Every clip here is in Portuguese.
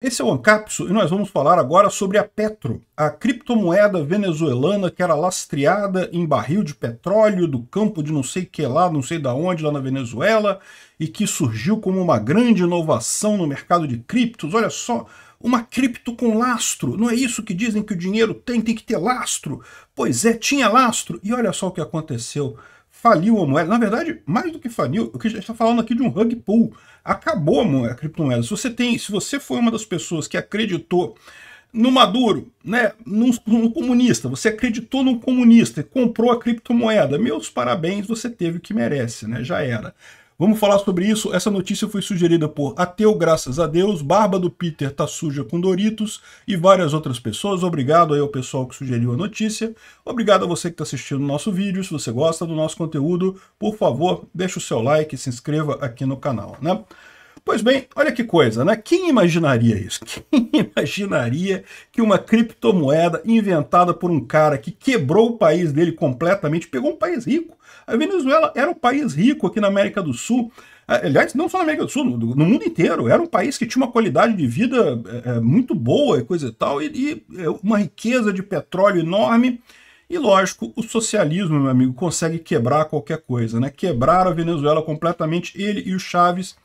Esse é o Ancapso e nós vamos falar agora sobre a Petro, a criptomoeda venezuelana que era lastreada em barril de petróleo do campo de não sei que lá, não sei da onde, lá na Venezuela, e que surgiu como uma grande inovação no mercado de criptos. Olha só, uma cripto com lastro. Não é isso que dizem que o dinheiro tem, tem que ter lastro. Pois é, tinha lastro. E olha só o que aconteceu faliu a moeda. Na verdade, mais do que faliu, o que a gente está falando aqui de um rug pull. Acabou a, moeda, a criptomoeda. Se você tem, se você foi uma das pessoas que acreditou no Maduro, né, num, num comunista, você acreditou num comunista e comprou a criptomoeda, meus parabéns, você teve o que merece, né? Já era. Vamos falar sobre isso. Essa notícia foi sugerida por Ateu Graças a Deus, Barba do Peter tá suja com Doritos e várias outras pessoas. Obrigado aí ao pessoal que sugeriu a notícia. Obrigado a você que está assistindo o nosso vídeo. Se você gosta do nosso conteúdo, por favor, deixa o seu like e se inscreva aqui no canal, né? Pois bem, olha que coisa, né? Quem imaginaria isso? Quem imaginaria que uma criptomoeda inventada por um cara que quebrou o país dele completamente, pegou um país rico, a Venezuela era um país rico aqui na América do Sul. Aliás, não só na América do Sul, no mundo inteiro. Era um país que tinha uma qualidade de vida é, é, muito boa e coisa e tal, e, e é, uma riqueza de petróleo enorme. E lógico, o socialismo, meu amigo, consegue quebrar qualquer coisa, né? Quebrar a Venezuela completamente, ele e o Chaves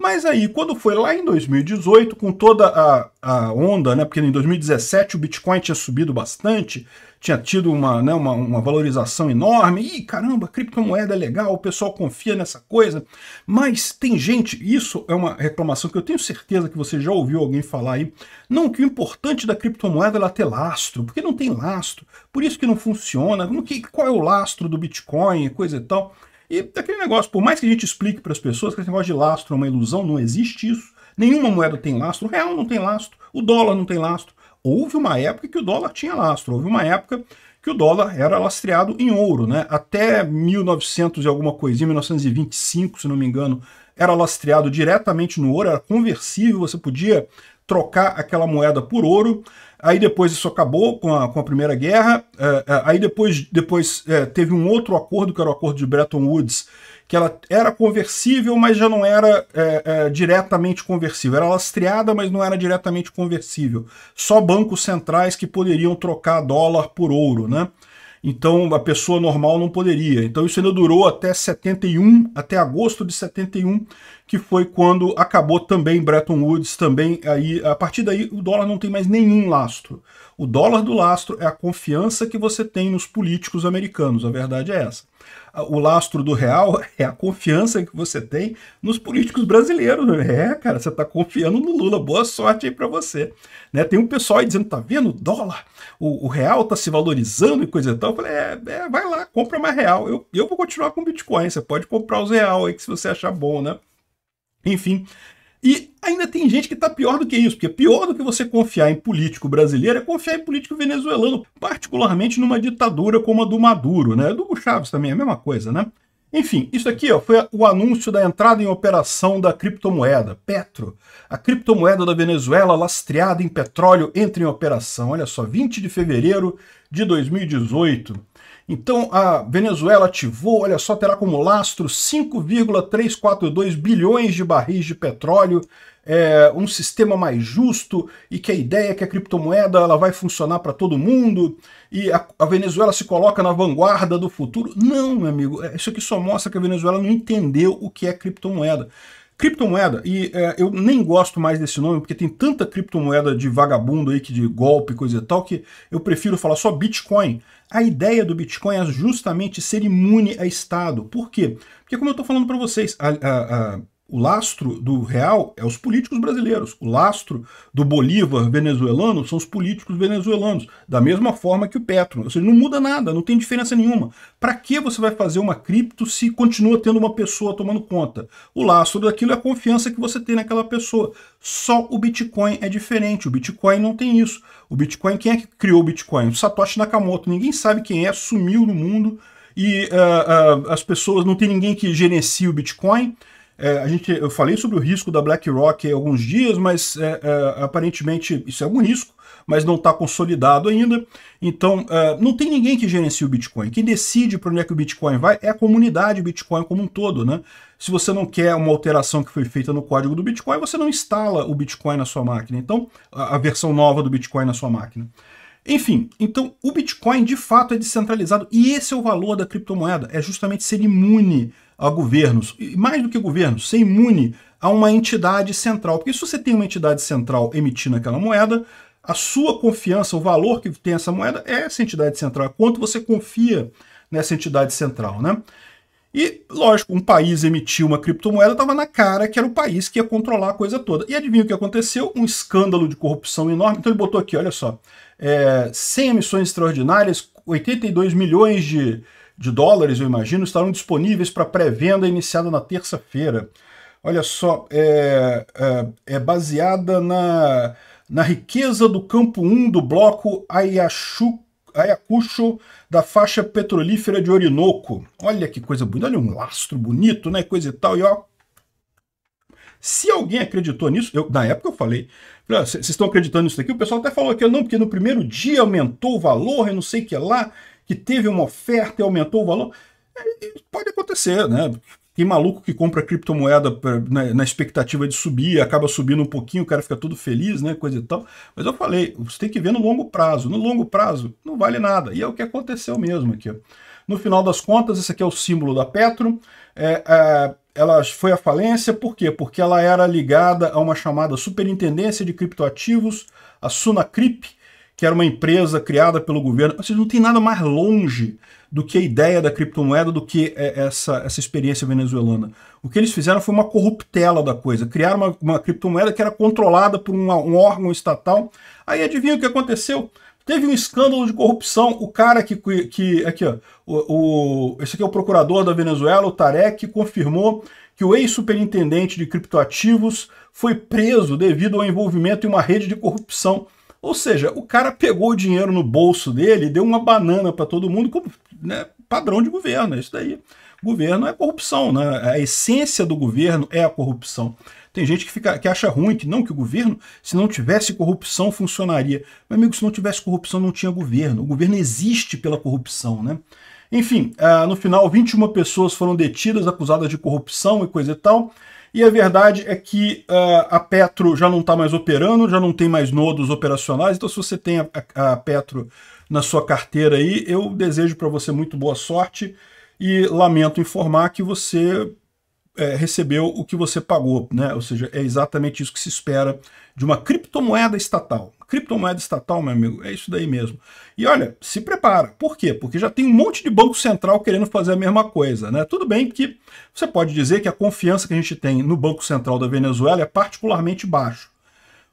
mas aí, quando foi lá em 2018, com toda a, a onda, né? Porque em 2017 o Bitcoin tinha subido bastante, tinha tido uma, né, uma, uma valorização enorme. Ih, caramba, criptomoeda é legal, o pessoal confia nessa coisa. Mas tem gente, isso é uma reclamação que eu tenho certeza que você já ouviu alguém falar aí. Não, que o importante da criptomoeda é ela ter lastro, porque não tem lastro, por isso que não funciona. Não, que, qual é o lastro do Bitcoin, coisa e tal. E aquele negócio, por mais que a gente explique para as pessoas que esse negócio de lastro é uma ilusão, não existe isso. Nenhuma moeda tem lastro, o real não tem lastro, o dólar não tem lastro. Houve uma época que o dólar tinha lastro, houve uma época que o dólar era lastreado em ouro, né? Até 1900 e alguma coisinha, 1925, se não me engano, era lastreado diretamente no ouro, era conversível, você podia trocar aquela moeda por ouro. Aí depois isso acabou com a, com a Primeira Guerra. É, é, aí depois, depois é, teve um outro acordo, que era o acordo de Bretton Woods, que ela era conversível, mas já não era é, é, diretamente conversível. Era lastreada, mas não era diretamente conversível. Só bancos centrais que poderiam trocar dólar por ouro, né? Então a pessoa normal não poderia. Então isso ainda durou até 71, até agosto de 71, que foi quando acabou também Bretton Woods, também aí a partir daí o dólar não tem mais nenhum lastro. O dólar do lastro é a confiança que você tem nos políticos americanos, a verdade é essa o lastro do real é a confiança que você tem nos políticos brasileiros. É, cara, você está confiando no Lula. Boa sorte aí para você. Né? Tem um pessoal aí dizendo, tá vendo? O dólar, o, o real tá se valorizando e coisa e tal. Eu falei, é, é, vai lá, compra mais real. Eu, eu vou continuar com Bitcoin. Você pode comprar os real aí que se você achar bom, né? Enfim, e ainda tem gente que está pior do que isso, porque pior do que você confiar em político brasileiro é confiar em político venezuelano, particularmente numa ditadura como a do Maduro, né? Do Chaves também é a mesma coisa, né? Enfim, isso aqui ó, foi o anúncio da entrada em operação da criptomoeda Petro. A criptomoeda da Venezuela lastreada em petróleo entra em operação. Olha só, 20 de fevereiro de 2018. Então a Venezuela ativou, olha só, terá como lastro 5,342 bilhões de barris de petróleo, é, um sistema mais justo e que a ideia é que a criptomoeda ela vai funcionar para todo mundo e a, a, Venezuela se coloca na vanguarda do futuro. Não, meu amigo, é, isso aqui só mostra que a Venezuela não entendeu o que é criptomoeda. Criptomoeda, e é, eu nem gosto mais desse nome, porque tem tanta criptomoeda de vagabundo aí, que de golpe, coisa e tal, que eu prefiro falar só Bitcoin. A ideia do Bitcoin é justamente ser imune a Estado. Por quê? Porque, como eu estou falando para vocês, a, a, a o lastro do real é os políticos brasileiros. O lastro do Bolívar venezuelano são os políticos venezuelanos, da mesma forma que o Petro. Ou seja, não muda nada, não tem diferença nenhuma. Para que você vai fazer uma cripto se continua tendo uma pessoa tomando conta? O lastro daquilo é a confiança que você tem naquela pessoa. Só o Bitcoin é diferente. O Bitcoin não tem isso. O Bitcoin, quem é que criou o Bitcoin? O Satoshi Nakamoto. Ninguém sabe quem é, sumiu no mundo e uh, uh, as pessoas, não tem ninguém que gerencia o Bitcoin. É, a gente, eu falei sobre o risco da BlackRock há alguns dias, mas é, é, aparentemente isso é um risco, mas não está consolidado ainda. Então, é, não tem ninguém que gerencie o Bitcoin. Quem decide para onde é que o Bitcoin vai é a comunidade Bitcoin como um todo. Né? Se você não quer uma alteração que foi feita no código do Bitcoin, você não instala o Bitcoin na sua máquina. Então, a, a versão nova do Bitcoin na sua máquina. Enfim, então o Bitcoin de fato é descentralizado e esse é o valor da criptomoeda, é justamente ser imune a governos, e mais do que governos, ser imune a uma entidade central. Porque se você tem uma entidade central emitindo aquela moeda, a sua confiança, o valor que tem essa moeda é essa entidade central, é quanto você confia nessa entidade central, né? E, lógico, um país emitiu uma criptomoeda, estava na cara que era o país que ia controlar a coisa toda. E adivinha o que aconteceu? Um escândalo de corrupção enorme. Então ele botou aqui, olha só, é, 100 emissões extraordinárias, 82 milhões de, de dólares, eu imagino, estarão disponíveis para pré-venda iniciada na terça-feira. Olha só, é, é, é baseada na, na riqueza do campo 1 do bloco Ayachu, Ayacucho da faixa petrolífera de Orinoco. Olha que coisa bonita, olha um lastro bonito, né? Coisa e tal, e ó. Se alguém acreditou nisso, eu, na época eu falei, vocês ah, estão acreditando nisso daqui? O pessoal até falou que não, porque no primeiro dia aumentou o valor, eu não sei o que lá que teve uma oferta e aumentou o valor. É, é, pode acontecer, né? Tem maluco que compra criptomoeda na, né, na, expectativa de subir, acaba subindo um pouquinho, o cara fica todo feliz, né? Coisa e tal. Mas eu falei, você tem que ver no longo prazo. No longo prazo, não vale nada. E é o que aconteceu mesmo aqui. No final das contas, esse aqui é o símbolo da Petro. É, é, ela foi à falência, por quê? Porque ela era ligada a uma chamada Superintendência de Criptoativos, a Sunacrip, que era uma empresa criada pelo governo. Ou seja, não tem nada mais longe do que a ideia da criptomoeda, do que é, essa, essa experiência venezuelana. O que eles fizeram foi uma corruptela da coisa. Criaram uma, uma criptomoeda que era controlada por uma, um órgão estatal. Aí adivinha o que aconteceu? Teve um escândalo de corrupção. O cara que. que aqui, ó, o, o, esse aqui é o procurador da Venezuela, o Tarek, confirmou que o ex-superintendente de criptoativos foi preso devido ao envolvimento em uma rede de corrupção. Ou seja, o cara pegou o dinheiro no bolso dele, deu uma banana para todo mundo, como né, padrão de governo, é isso daí. Governo é corrupção, né? A essência do governo é a corrupção. Tem gente que, fica, que acha ruim, que não, que o governo, se não tivesse corrupção, funcionaria. Meu amigo, se não tivesse corrupção, não tinha governo. O governo existe pela corrupção, né? Enfim, ah, no final, 21 pessoas foram detidas, acusadas de corrupção e coisa e tal. E a verdade é que uh, a Petro já não está mais operando, já não tem mais nodos operacionais. Então, se você tem a, a, a Petro na sua carteira aí, eu desejo para você muito boa sorte e lamento informar que você é, recebeu o que você pagou, né? Ou seja, é exatamente isso que se espera de uma criptomoeda estatal. Criptomoeda estatal, meu amigo, é isso daí mesmo. E olha, se prepara. Por quê? Porque já tem um monte de banco central querendo fazer a mesma coisa, né? Tudo bem que você pode dizer que a confiança que a gente tem no Banco Central da Venezuela é particularmente baixa.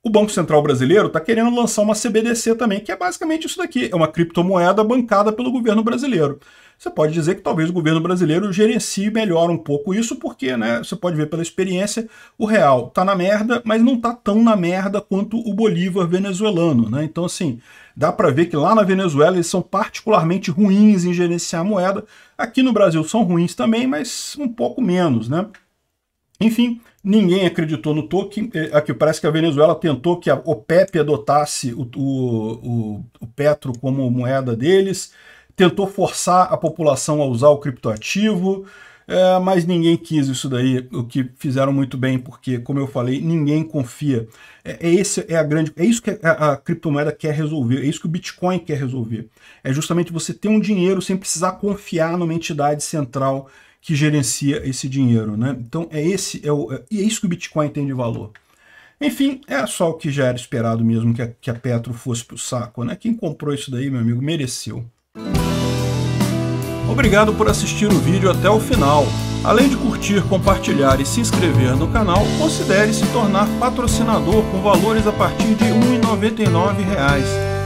O Banco Central Brasileiro está querendo lançar uma CBDC também, que é basicamente isso daqui: é uma criptomoeda bancada pelo governo brasileiro. Você pode dizer que talvez o governo brasileiro gerencie melhor um pouco isso, porque né, você pode ver pela experiência, o real está na merda, mas não está tão na merda quanto o Bolívar venezuelano. Né? Então, assim, dá para ver que lá na Venezuela eles são particularmente ruins em gerenciar a moeda. Aqui no Brasil são ruins também, mas um pouco menos. Né? Enfim, ninguém acreditou no toque. É, aqui parece que a Venezuela tentou que a OPEP adotasse o, o, o Petro como moeda deles, tentou forçar a população a usar o criptoativo, é, mas ninguém quis isso daí, o que fizeram muito bem, porque, como eu falei, ninguém confia. É, é, esse, é, a grande, é isso que a, a criptomoeda quer resolver, é isso que o Bitcoin quer resolver. É justamente você ter um dinheiro sem precisar confiar numa entidade central que gerencia esse dinheiro. Né? Então é esse é, o, é, e é isso que o Bitcoin tem de valor. Enfim, é só o que já era esperado mesmo que a, que a Petro fosse para o saco. Né? Quem comprou isso daí, meu amigo, mereceu. Obrigado por assistir o vídeo até o final. Além de curtir, compartilhar e se inscrever no canal, considere se tornar patrocinador com valores a partir de R$ 1,99